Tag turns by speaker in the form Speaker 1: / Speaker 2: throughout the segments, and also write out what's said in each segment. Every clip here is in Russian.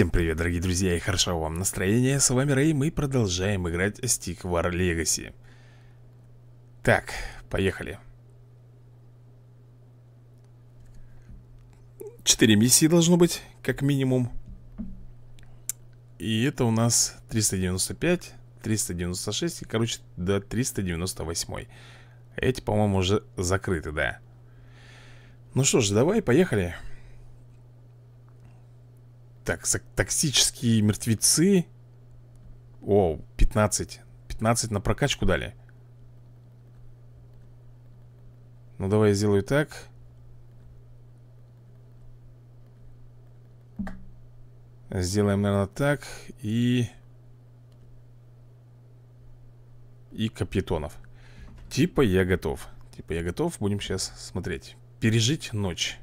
Speaker 1: Всем привет, дорогие друзья, и хорошего вам настроения. С вами Рэй, мы продолжаем играть Stick War Legacy. Так, поехали. Четыре миссии должно быть, как минимум. И это у нас 395, 396 и, короче, до 398. Эти, по-моему, уже закрыты, да. Ну что ж, давай, поехали. Поехали. Так, токсические мертвецы О, 15 15 на прокачку дали Ну давай я сделаю так Сделаем, наверное, так И... И капитонов Типа я готов Типа я готов, будем сейчас смотреть Пережить ночь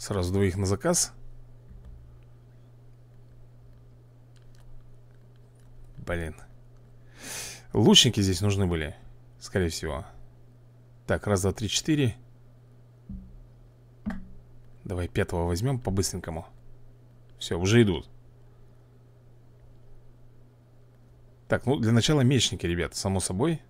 Speaker 1: Сразу двоих на заказ Блин Лучники здесь нужны были Скорее всего Так, раз, два, три, четыре Давай пятого возьмем по-быстренькому Все, уже идут Так, ну для начала мечники, ребят, само собой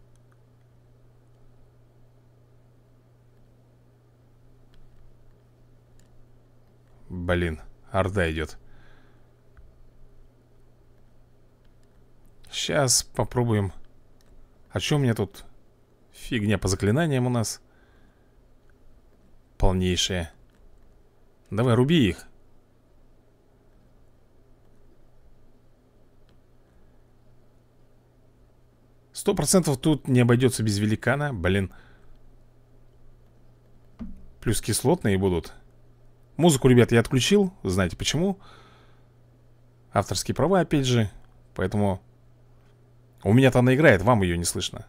Speaker 1: Блин, Орда идет. Сейчас попробуем. А что у меня тут? Фигня по заклинаниям у нас. Полнейшая. Давай, руби их. Сто процентов тут не обойдется без великана, блин. Плюс кислотные будут. Музыку, ребят, я отключил, знаете почему Авторские права, опять же Поэтому У меня-то она играет, вам ее не слышно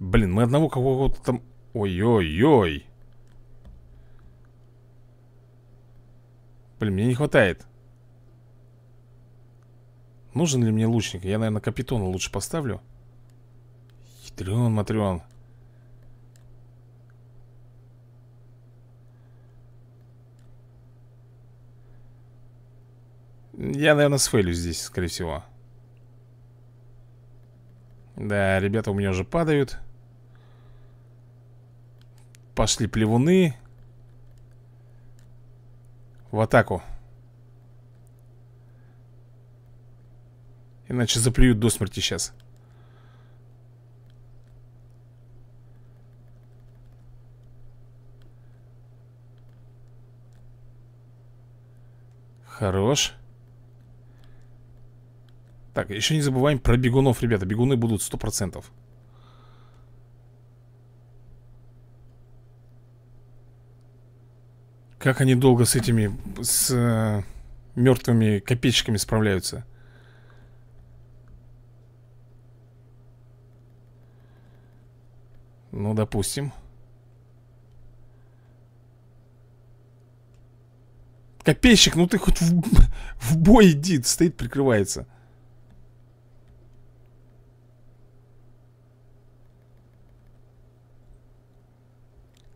Speaker 1: Блин, мы одного какого то там... Ой-ой-ой Блин, мне не хватает Нужен ли мне лучник? Я, наверное, капитона лучше поставлю. Хитрен, матрен. Я, наверное, сфейлю здесь, скорее всего. Да, ребята у меня уже падают. Пошли плевуны. В атаку. Иначе заплюют до смерти сейчас Хорош Так, еще не забываем про бегунов, ребята Бегуны будут 100% Как они долго с этими, с э, мертвыми копейщиками справляются Ну, допустим. Копейщик, ну ты хоть в, в бой иди, стоит, прикрывается.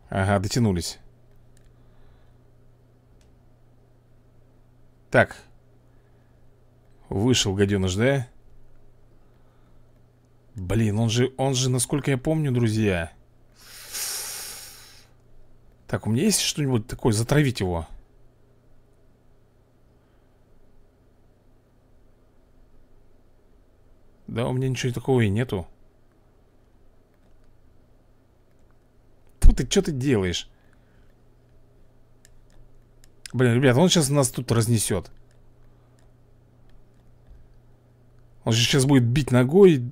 Speaker 1: Ага, дотянулись. Так. Вышел, гаденыш, да? Блин, он же, он же, насколько я помню, друзья Так, у меня есть что-нибудь такое? Затравить его Да, у меня ничего такого и нету Фу ты, что ты делаешь? Блин, ребят, он сейчас нас тут разнесет Он же сейчас будет бить ногой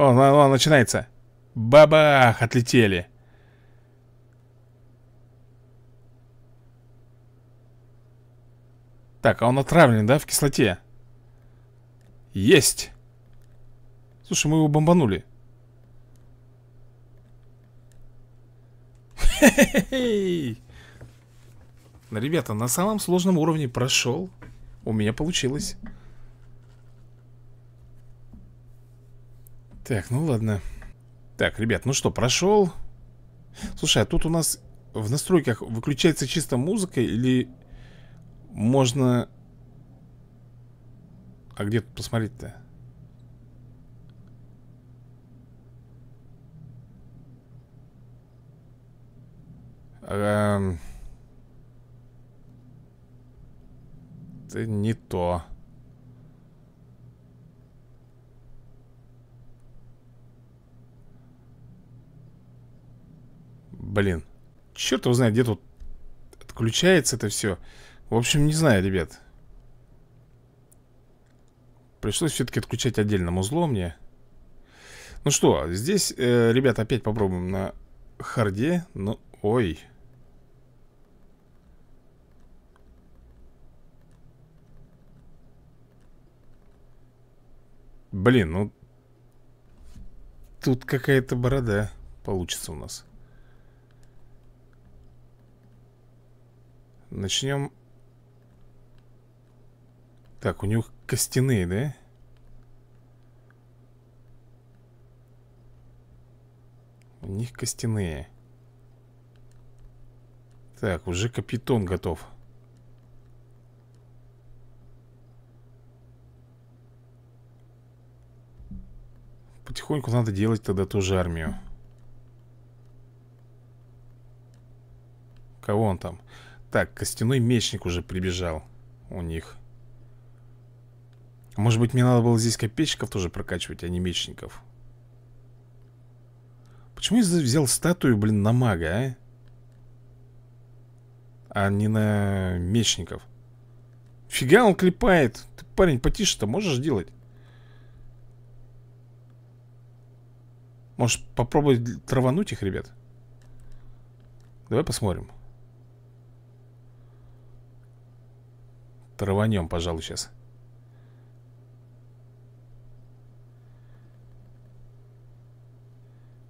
Speaker 1: О, оно начинается. Бабах, отлетели. Так, а он отравлен, да, в кислоте? Есть! Слушай, мы его бомбанули. Ну, ребята, на самом сложном уровне прошел. У меня получилось. Так, ну ладно. Так, ребят, ну что, прошел. Слушай, а тут у нас в настройках выключается чисто музыка или можно... А где тут посмотреть-то? Эм. Это не то. Блин, черт его знает, где тут отключается это все В общем, не знаю, ребят Пришлось все-таки отключать отдельным узлом мне Ну что, здесь, э, ребят, опять попробуем на харде Ну, ой Блин, ну Тут какая-то борода получится у нас Начнем Так, у них костяные, да? У них костяные Так, уже капитон готов Потихоньку надо делать тогда тоже армию Кого он там? Так, костяной мечник уже прибежал у них. Может быть, мне надо было здесь копейщиков тоже прокачивать, а не мечников. Почему я взял статую, блин, на мага, а? А не на мечников. Фига он клепает. Ты, парень, потише-то можешь делать? Можешь попробовать травануть их, ребят? Давай посмотрим. Траванем, пожалуй, сейчас.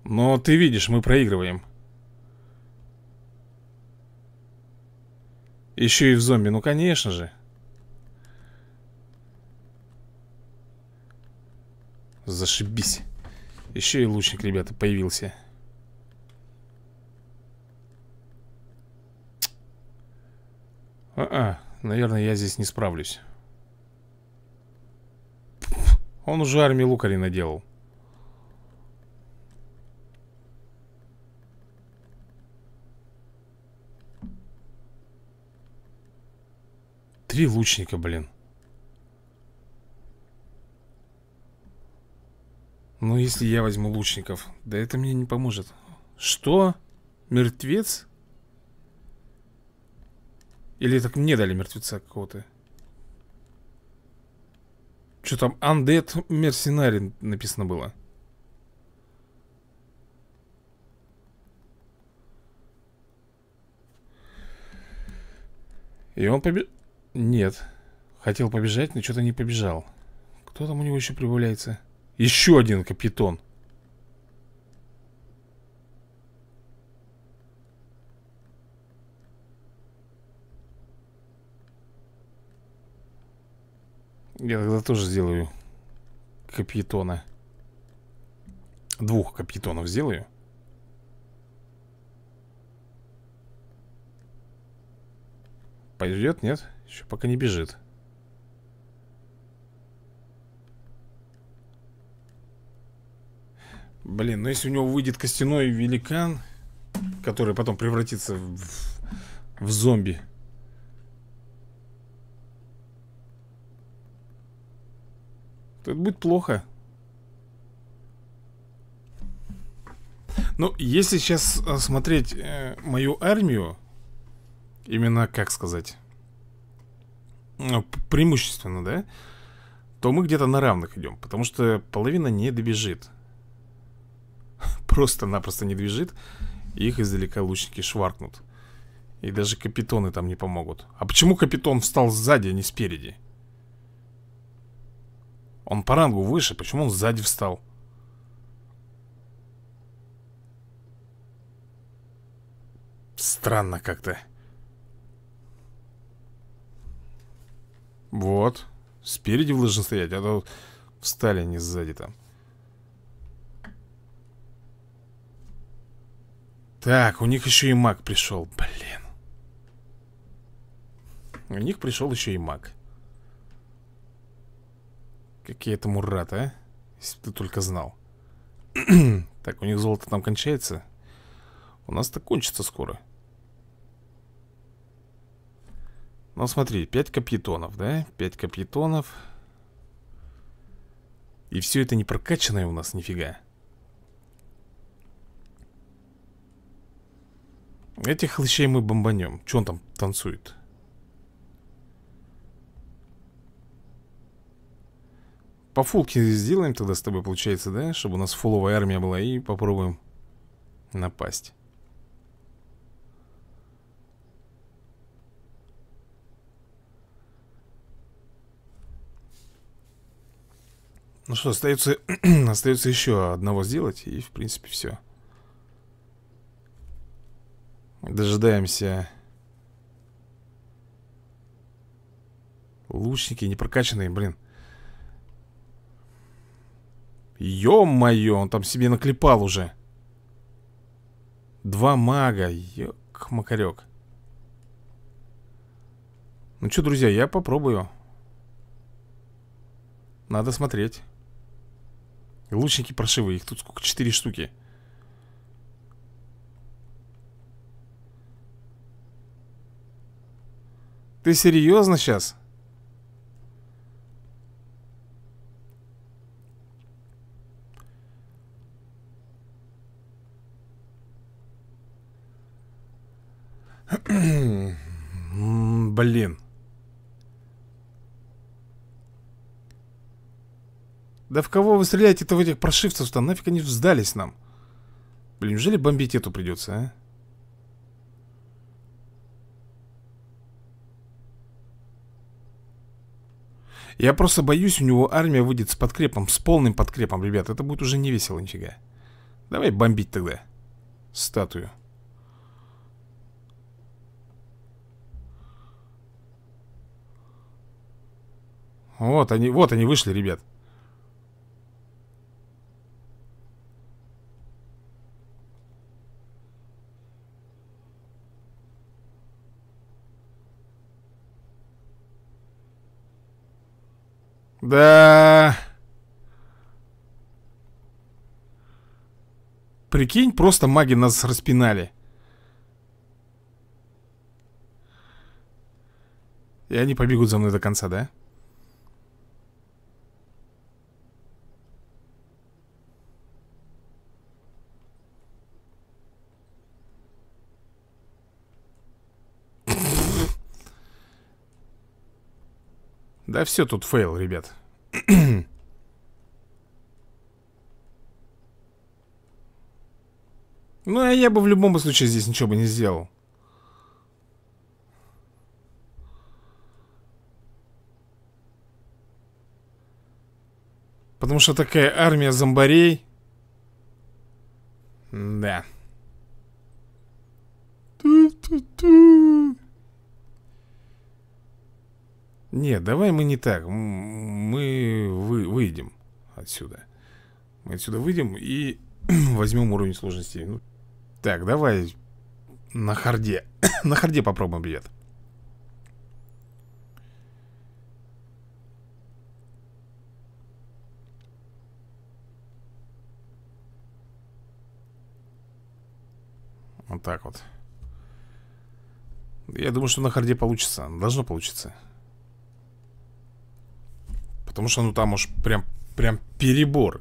Speaker 1: Но ты видишь, мы проигрываем. Еще и в зомби, ну конечно же. Зашибись. Еще и лучник, ребята, появился. А-а. Наверное, я здесь не справлюсь. Он уже армии лукари наделал. Три лучника, блин. Ну, если я возьму лучников, да это мне не поможет. Что? Мертвец? Или так мне дали мертвеца какого-то? Что там? Undead Mercenary написано было. И он побе... Нет. Хотел побежать, но что-то не побежал. Кто там у него еще прибавляется? Еще один капитон. Я тогда тоже сделаю капитона. Двух капитонов сделаю. Пойдет, нет? Еще пока не бежит. Блин, ну если у него выйдет костяной великан, который потом превратится в, в зомби, Это будет плохо. Ну, если сейчас э, смотреть э, мою армию, именно, как сказать, ну, преимущественно, да, то мы где-то на равных идем, потому что половина не добежит. Просто-напросто не движет. их издалека лучники шваркнут. И даже капитоны там не помогут. А почему капитон встал сзади, а не спереди? Он по рангу выше, почему он сзади встал? Странно как-то. Вот. Спереди должен стоять, а то встали не сзади там. Так, у них еще и маг пришел, блин. У них пришел еще и маг. Какие это мураты, а? Если бы ты только знал. так, у них золото там кончается? У нас-то кончится скоро. Ну, смотри, 5 капьетонов, да? 5 капьетонов. И все это не прокачанное у нас нифига. Этих хлыщей мы бомбанем. Че он там танцует? По фулке сделаем тогда с тобой, получается, да? Чтобы у нас фуловая армия была И попробуем напасть Ну что, остается, остается еще одного сделать И, в принципе, все Дожидаемся Лучники не блин Ё-моё, он там себе наклепал уже. Два мага, ёк-макарёк. Ну что, друзья, я попробую. Надо смотреть. Лучники прошивые, их тут сколько? Четыре штуки. Ты серьезно сейчас? Блин. Да в кого вы стреляете-то в этих прошивцев-то? Нафиг они сдались нам? Блин, неужели бомбить эту придется, а? Я просто боюсь, у него армия выйдет с подкрепом, с полным подкрепом, ребят. Это будет уже не весело нифига. Давай бомбить тогда статую. Вот они, вот они вышли, ребят. Да. Прикинь, просто маги нас распинали. И они побегут за мной до конца, да? Да все тут фейл, ребят. ну, а я бы в любом случае здесь ничего бы не сделал. Потому что такая армия зомбарей. Да. Ту-ту-ту. Нет, давай мы не так. Мы вы, выйдем отсюда. Мы отсюда выйдем и возьмем уровень сложности. Ну, так, давай на харде. на харде попробуем, ребят. Вот так вот. Я думаю, что на харде получится. Должно получиться потому что ну там уж прям, прям перебор.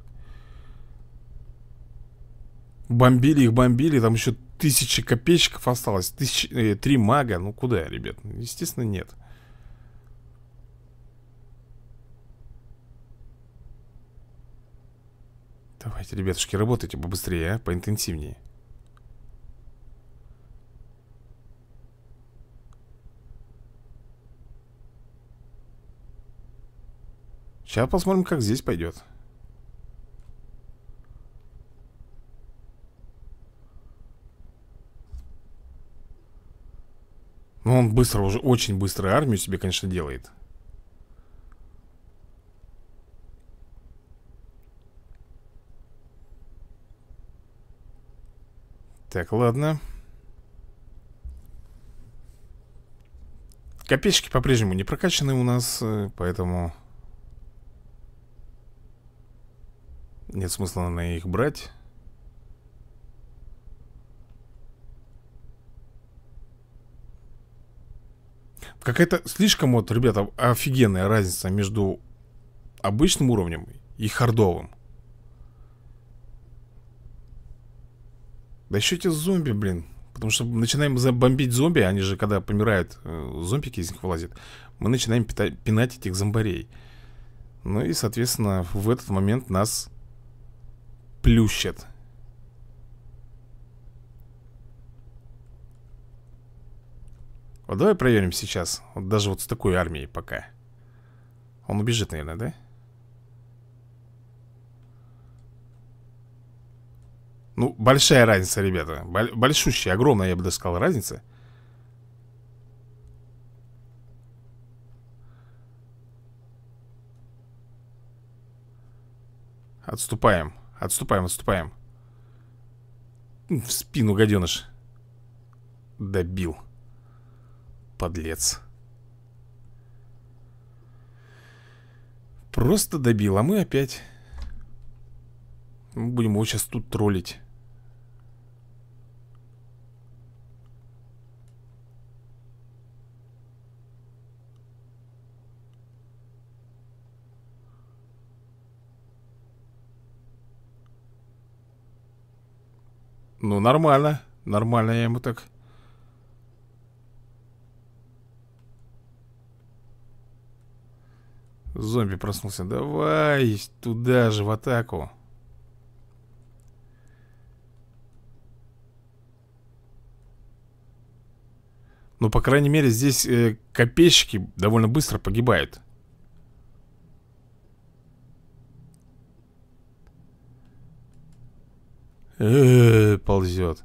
Speaker 1: Бомбили их, бомбили, там еще тысячи копеечков осталось, тысяч, э, три мага, ну куда, ребят? Ну, естественно, нет. Давайте, ребятушки, работайте побыстрее, а? поинтенсивнее. Сейчас посмотрим, как здесь пойдет. Ну, он быстро уже, очень быстро армию себе, конечно, делает. Так, ладно. Копейщики по-прежнему не прокачаны у нас, э, поэтому... Нет смысла, на их брать Какая-то слишком вот, ребята, офигенная разница между обычным уровнем и хардовым. Да еще эти зомби, блин. Потому что начинаем бомбить зомби, они же когда помирают, э, зомбики из них вылазят, мы начинаем пинать этих зомбарей. Ну и, соответственно, в этот момент нас плющит. Вот давай проверим сейчас. Вот даже вот с такой армией пока. Он убежит, наверное, да? Ну, большая разница, ребята. Большущая, огромная, я бы даже сказал, разница. Отступаем. Отступаем, отступаем. В спину, гаденыш. Добил. Подлец. Просто добил, а мы опять... будем его сейчас тут троллить. Ну, нормально. Нормально я ему так... Зомби проснулся. Давай туда же, в атаку. Ну, по крайней мере, здесь э, копейщики довольно быстро погибают. ползет.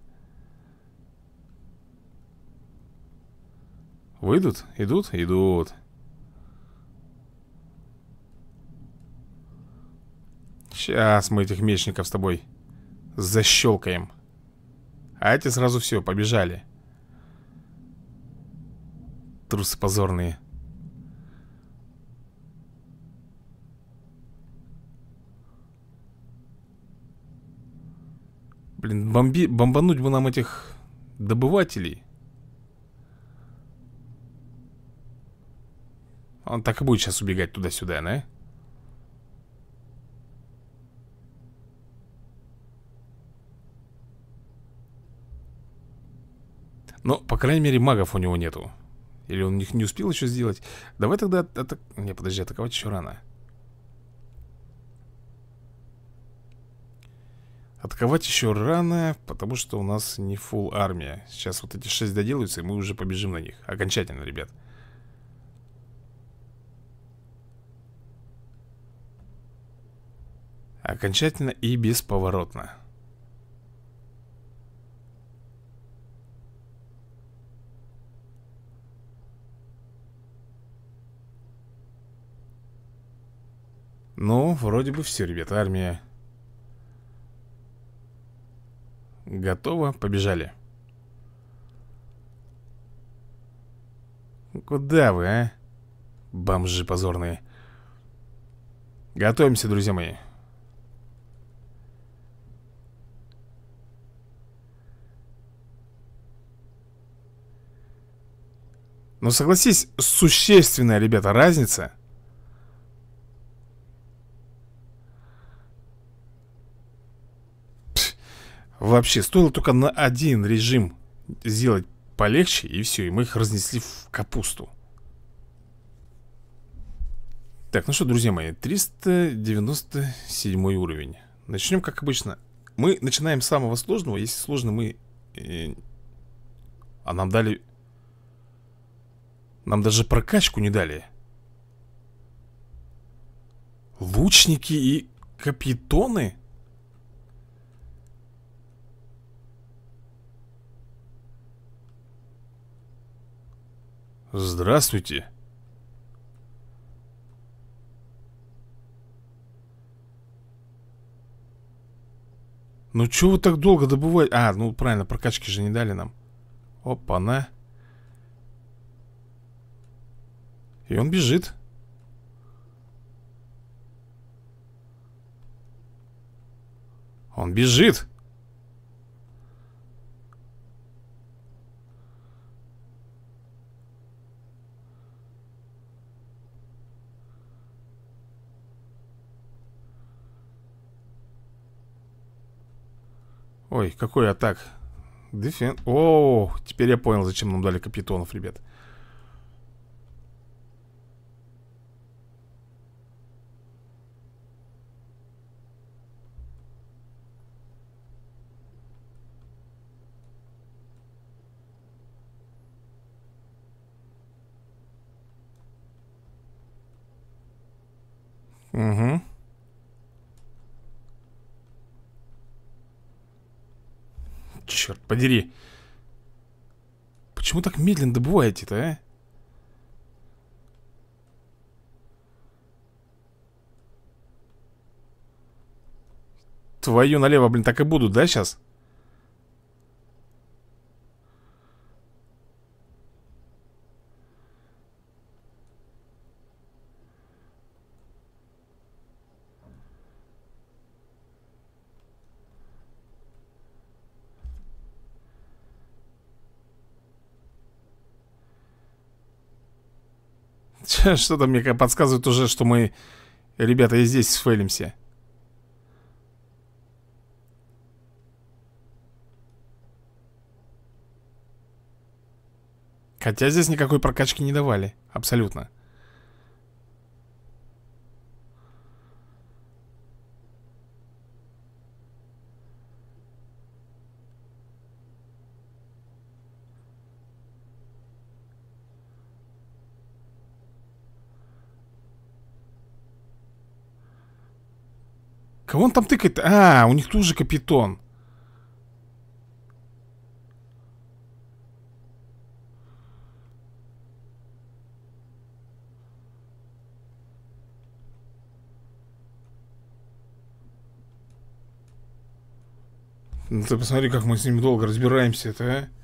Speaker 1: Выйдут? Идут? Идут. Сейчас мы этих мечников с тобой защелкаем. А эти сразу все, побежали. Трусы позорные. Блин, бомби... бомбануть бы нам этих добывателей. Он так и будет сейчас убегать туда-сюда, да? Но, ну, по крайней мере, магов у него нету. Или он них не успел еще сделать? Давай тогда... Атак... Не, подожди, атаковать еще рано. Атаковать еще рано, потому что у нас не фул армия Сейчас вот эти шесть доделаются, и мы уже побежим на них Окончательно, ребят Окончательно и бесповоротно Ну, вроде бы все, ребята, армия Готово, побежали ну, Куда вы, а? Бомжи позорные Готовимся, друзья мои Но ну, согласись, существенная, ребята, разница Вообще, стоило только на один режим сделать полегче, и все, и мы их разнесли в капусту. Так, ну что, друзья мои, 397 уровень. Начнем, как обычно. Мы начинаем с самого сложного. Если сложно, мы... Э, а нам дали... Нам даже прокачку не дали. Лучники и капитоны? Здравствуйте. Ну чё вы так долго добываете? А, ну правильно, прокачки же не дали нам. Опа-на. И он бежит. Он бежит. Ой, какой атак. Дефен... О, теперь я понял, зачем нам дали капитонов, ребят. Угу. черт подери Почему так медленно добываете-то, а? Твою налево, блин, так и буду, да, сейчас? Что-то мне подсказывает уже, что мы, ребята, и здесь сфейлимся. Хотя здесь никакой прокачки не давали. Абсолютно. Кого он там тыкает? А, у них тоже капитон. Ну ты посмотри, как мы с ним долго разбираемся это. а?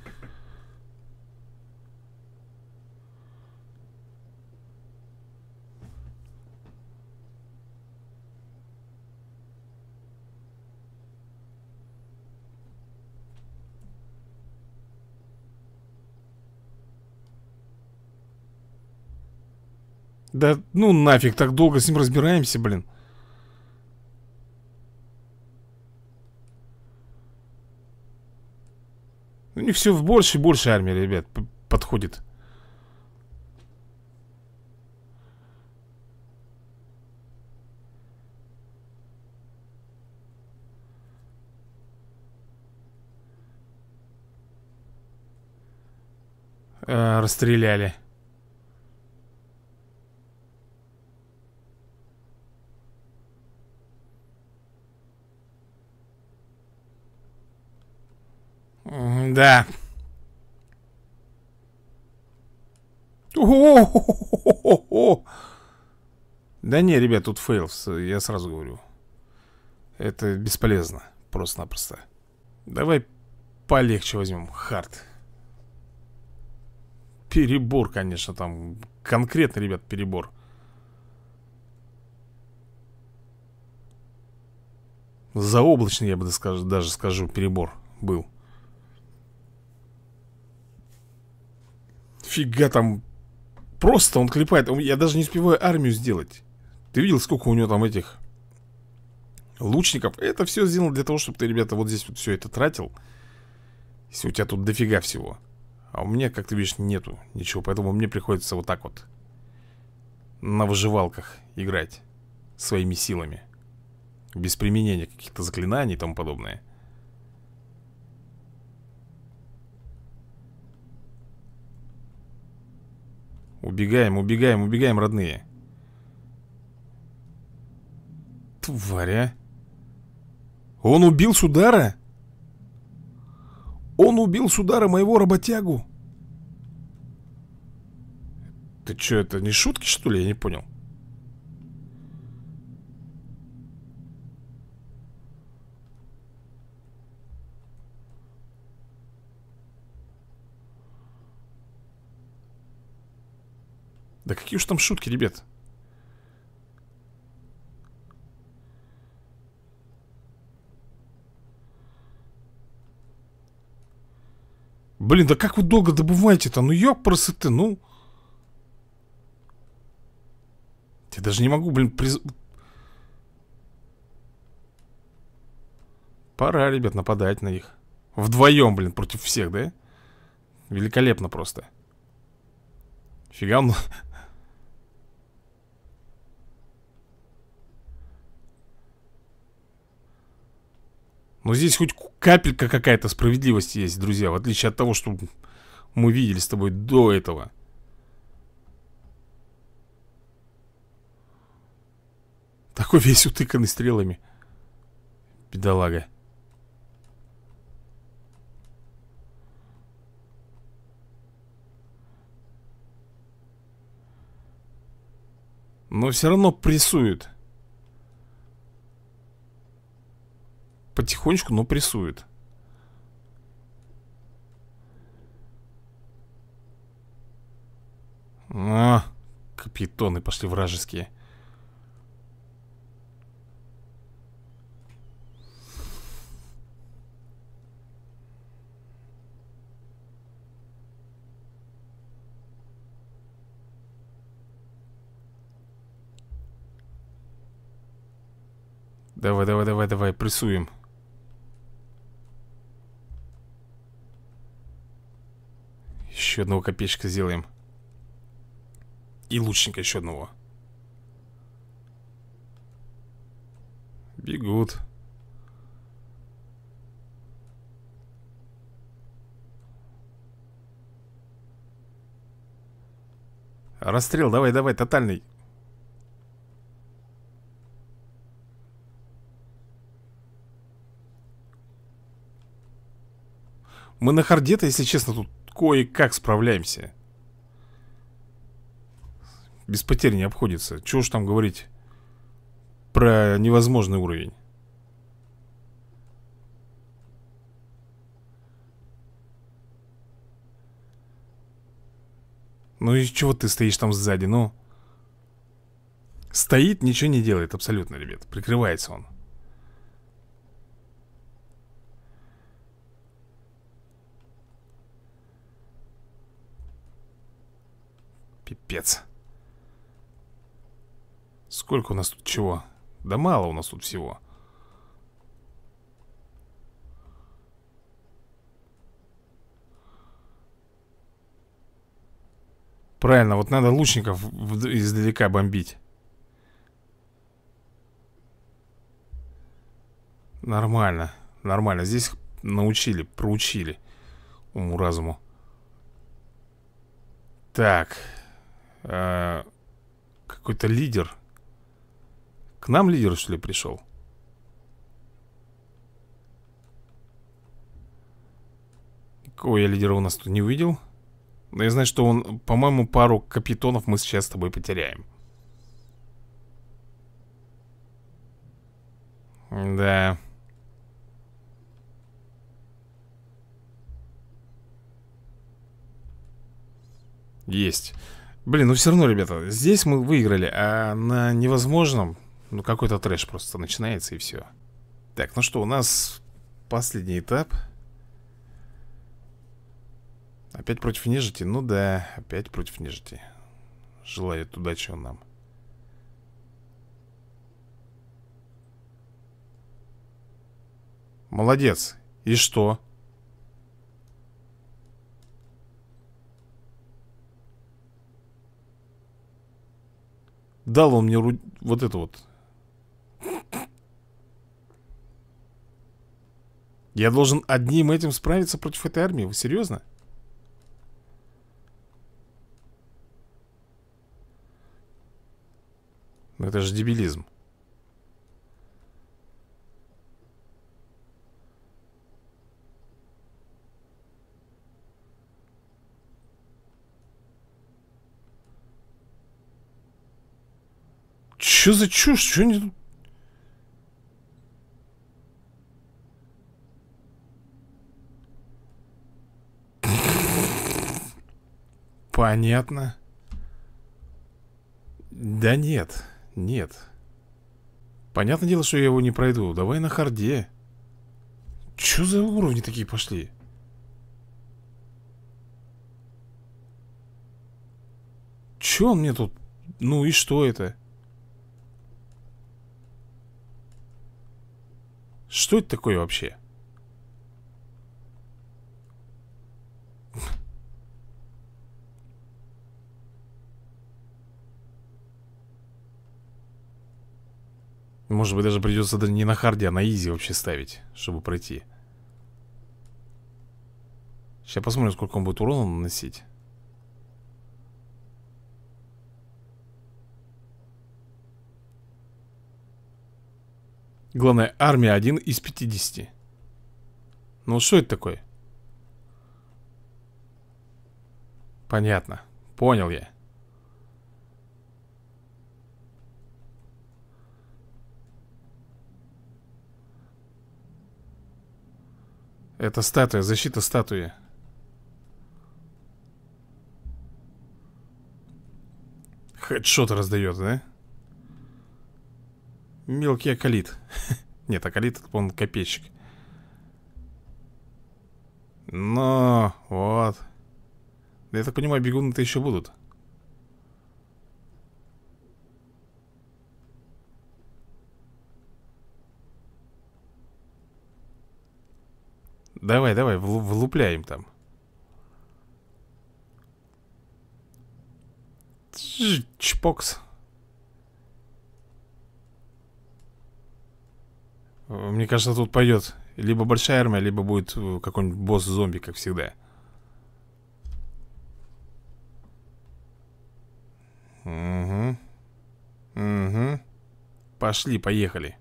Speaker 1: Да ну нафиг, так долго с ним разбираемся, блин. У них все в больше и больше армии, ребят, подходит. Э, расстреляли. Да. о Да не, ребят, тут фейлс, я сразу говорю. Это бесполезно, просто-напросто. Давай полегче возьмем, хард. Перебор, конечно, там. Конкретно, ребят, перебор. Заоблачный, я бы даже скажу, перебор был. Фига там Просто он клепает Я даже не успеваю армию сделать Ты видел, сколько у него там этих Лучников Это все сделано для того, чтобы ты, ребята, вот здесь вот все это тратил Если у тебя тут дофига всего А у меня, как ты видишь, нету ничего Поэтому мне приходится вот так вот На выживалках играть Своими силами Без применения каких-то заклинаний и тому подобное Убегаем, убегаем, убегаем, родные. Тваря! А. Он убил Судара? Он убил Судара, моего работягу. Ты что, это не шутки, что ли? Я не понял. Да какие уж там шутки, ребят Блин, да как вы долго добываете-то? Ну ёк ты, ну Я даже не могу, блин, приз... Пора, ребят, нападать на них Вдвоем, блин, против всех, да? Великолепно просто Фига он Но здесь хоть капелька какая-то справедливости есть, друзья В отличие от того, что мы видели с тобой до этого Такой весь утыканный стрелами Бедолага Но все равно прессуют потихонечку, но прессует. А, капитоны пошли вражеские. Давай, давай, давай, давай, прессуем. Еще одного копейщика сделаем. И лучника еще одного. Бегут. Расстрел, давай, давай, тотальный. Мы на харде-то, если честно, тут кое-как справляемся. Без потерь не обходится. Чего уж там говорить про невозможный уровень. Ну и чего ты стоишь там сзади, ну? Стоит, ничего не делает абсолютно, ребят. Прикрывается он. Капец. Сколько у нас тут чего? Да мало у нас тут всего. Правильно, вот надо лучников издалека бомбить. Нормально, нормально. Здесь научили, проучили уму-разуму. Так, Э, какой-то лидер. К нам лидер, что ли, пришел? Какого я лидера у нас тут не увидел? Но я знаю, что он, по-моему, пару капитонов мы сейчас с тобой потеряем. Да. Есть. Блин, ну все равно, ребята, здесь мы выиграли, а на невозможном, ну какой-то трэш просто начинается и все. Так, ну что, у нас последний этап. Опять против нежити? Ну да, опять против нежити. Желает удачи он нам. Молодец. И что? Дал он мне ру... вот это вот. Я должен одним этим справиться против этой армии? Вы серьезно? Ну, это же дебилизм. Что за чушь? Что не Понятно. Да нет, нет. Понятное дело, что я его не пройду. Давай на харде. Чё за уровни такие пошли? Чё он мне тут... Ну и что это? Что это такое вообще? Может быть, даже придется не на харде, а на изи вообще ставить, чтобы пройти. Сейчас посмотрим, сколько он будет урона наносить. Главное, армия один из 50. Ну, что это такое? Понятно. Понял я. Это статуя, защита статуи. Хедшот раздает, да? Мелкий Акалит Нет, Акалит, он копейщик Но, вот Я так понимаю, бегуны-то еще будут Давай, давай, влупляем там Чпокс Мне кажется, тут пойдет либо большая армия, либо будет э, какой-нибудь босс-зомби, как всегда. Угу. Угу. Пошли, поехали.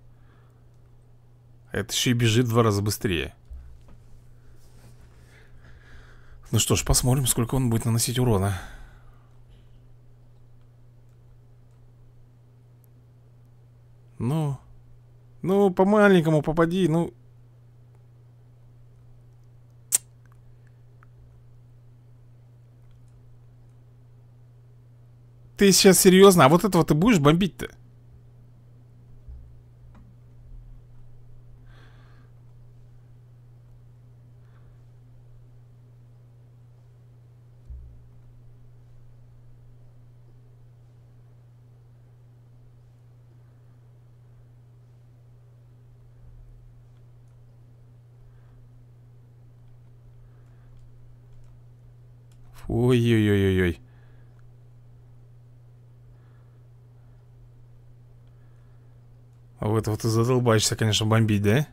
Speaker 1: Это еще и бежит в два раза быстрее. Ну что ж, посмотрим, сколько он будет наносить урона. Ну... Ну, по-маленькому попади, ну... Ты сейчас серьезно? А вот этого ты будешь бомбить-то? Ой-ой-ой-ой. А вот вот ты задолбаешься, конечно, бомбить, да?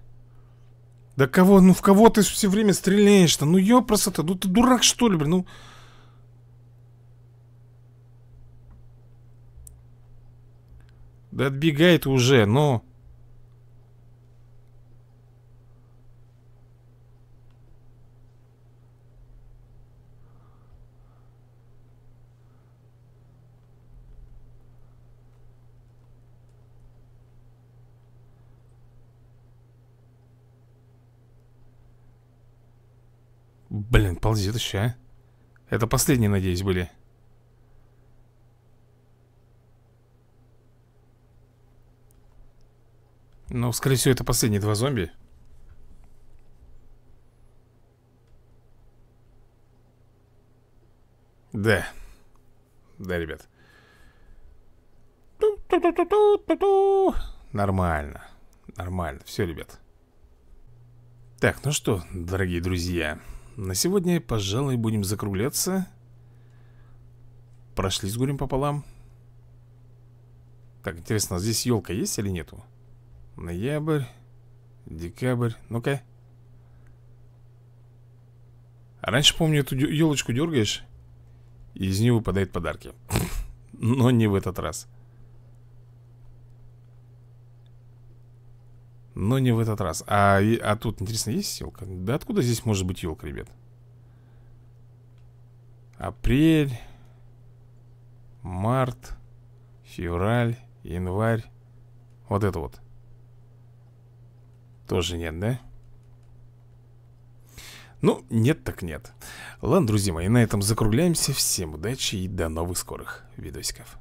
Speaker 1: Да кого, ну в кого ты все время стреляешь-то? Ну ёпросто-то, ну ты дурак что ли, блин, ну... Да отбегает уже, но... Ну... ползет еще, а? Это последние, надеюсь, были. Ну, скорее всего, это последние два зомби. Да. Да, ребят. Ту -ту -ту нормально. Нормально. Все, ребят. Так, ну что, дорогие друзья. На сегодня, пожалуй, будем закругляться Прошли с горем пополам Так, интересно, здесь елка есть или нету? Ноябрь Декабрь Ну-ка а Раньше, помню, эту елочку дергаешь И из нее выпадают подарки Но не в этот раз Но не в этот раз А, а тут, интересно, есть елка? Да откуда здесь может быть елка, ребят? Апрель Март Февраль Январь Вот это вот Тоже нет, да? Ну, нет так нет Ладно, друзья мои, на этом закругляемся Всем удачи и до новых скорых видосиков